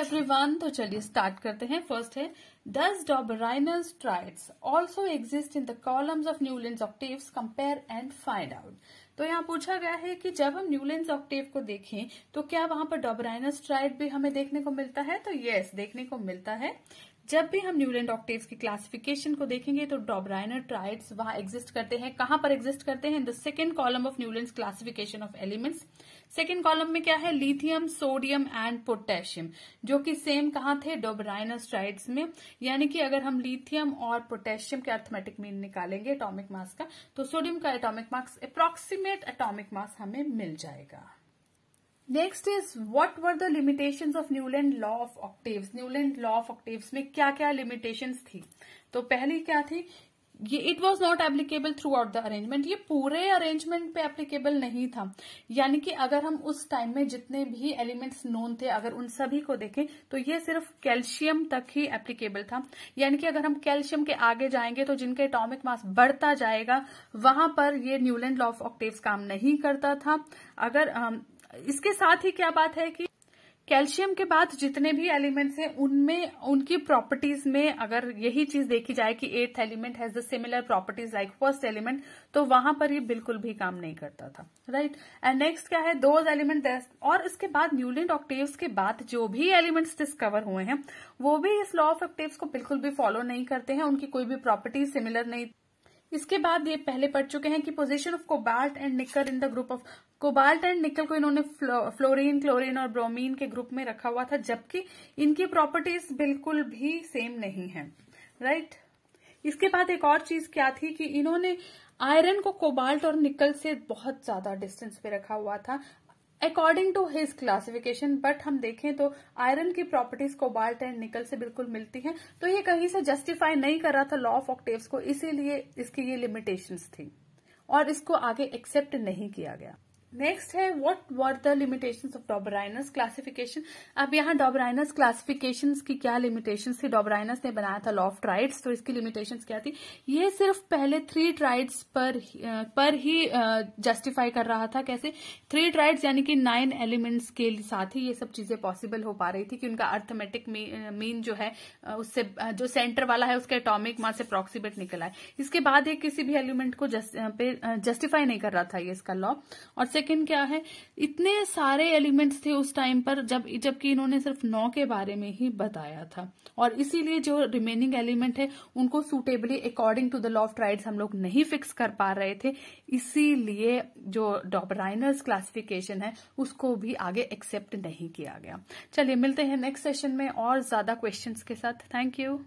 everyone तो चलिए start करते हैं फर्स्ट है does Dobereiner's triads also exist in the columns of Newlands octaves compare and find out तो यहाँ पूछा गया है कि जब हम न्यूलेंस ऑक्टेव को देखें तो क्या वहां पर डॉबराइनस ट्राइड भी हमें देखने को मिलता है तो यस देखने को मिलता है जब भी हम न्यूलेंट ऑक्टेव की क्लासिफिकेशन को देखेंगे तो डॉब्राइनर ट्राइड्स वहां एग्जिस्ट करते हैं कहां पर एग्जिस्ट करते हैं the second column of Newland classification of elements second column में क्या है लिथियम सोडियम एंड पोटेशियम जो कि सेम कहां थे डोबराइनर ट्राइड्स में यानी कि अगर हम लिथियम और पोटेशियम के अर्थमेटिक मीन निकालेंगे एटॉमिक मास का तो सोडियम का atomic mass approximate atomic mass हमें मिल जाएगा next is what were the limitations of Newland law of octaves Newland law of octaves में क्या क्या लिमिटेशंस थी तो पहली क्या थी ये it was not applicable throughout the arrangement ये पूरे अरेंजमेंट पे एप्लीकेबल नहीं था यानी कि अगर हम उस टाइम में जितने भी एलिमेंट्स नोन थे अगर उन सभी को देखें तो ये सिर्फ कैल्शियम तक ही एप्लीकेबल था यानी कि अगर हम कैल्शियम के आगे जाएंगे तो जिनका एटॉमिक मास बढ़ता जाएगा वहां पर ये न्यूलैंड लॉ ऑफ ऑक्टेव्स काम नहीं करता था अगर इसके साथ ही क्या बात है कि कैल्शियम के बाद जितने भी एलिमेंट्स हैं उनमें उनकी प्रॉपर्टीज में अगर यही चीज देखी जाए कि eighth element has the similar properties like first element तो वहां पर ये बिल्कुल भी काम नहीं करता था राइट एंड नेक्स्ट क्या है दोज एलिमेंट और इसके बाद न्यूलेंट ऑक्टेव्स के बाद जो भी एलिमेंट्स डिस्कवर हुए हैं वो भी इस लॉ ऑफ ऑक्टेव्स को बिल्कुल भी फॉलो नहीं करते हैं उनकी कोई भी प्रॉपर्टीज सिमिलर नहीं इसके बाद ये पहले पढ़ चुके हैं कि position of cobalt and nickel in the group of cobalt and nickel को इन्होंने फ्लो, फ्लोरीन क्लोरीन और ब्रोमीन के ग्रुप में रखा हुआ था जबकि इनकी प्रॉपर्टीज बिल्कुल भी सेम नहीं है राइट इसके बाद एक और चीज क्या थी कि इन्होंने आयरन को कोबाल्ट और निकल से बहुत ज्यादा डिस्टेंस पे रखा हुआ था according to his classification but हम देखें तो आयरन की प्रॉपर्टीज कोबाल्ट एंड निकल से बिल्कुल मिलती हैं तो ये कहीं से जस्टिफाई नहीं कर रहा था लॉ ऑफ ऑक्टेव्स को इसीलिए इसकी ये लिमिटेशंस थी और इसको आगे एक्सेप्ट नहीं किया गया नेक्स्ट है what were the limitations of Dobereiner's classification अब यहाँ डॉबराइनस क्लासिफिकेशन की क्या लिमिटेशन थी डॉबराइनस ने बनाया था लॉफ ट्राइड्स तो इसकी लिमिटेशन क्या थी ये सिर्फ पहले थ्री ट्राइड्स पर पर ही जस्टिफाई कर रहा था कैसे थ्री ट्राइड्स यानी कि नाइन एलिमेंट्स के साथ ही ये सब चीजें पॉसिबल हो पा रही थी कि उनका अर्थमेटिक मीन जो है उससे जो सेंटर वाला है उसके अटोमिक मास से अप्रोक्सीमेट निकला है इसके बाद ये किसी भी एलिमेंट को जस्टिफाई नहीं कर रहा था ये इसका लॉ और सेकंड क्या है इतने सारे एलिमेंट्स थे उस टाइम पर जब जबकि इन्होंने सिर्फ नौ के बारे में ही बताया था और इसीलिए जो रिमेनिंग एलिमेंट है उनको suitably according to the law of triads हम लोग नहीं फिक्स कर पा रहे थे इसीलिए जो डॉबराइनर्स क्लासिफिकेशन है उसको भी आगे एक्सेप्ट नहीं किया गया चलिए मिलते हैं नेक्स्ट सेशन में और ज्यादा क्वेश्चन के साथ थैंक यू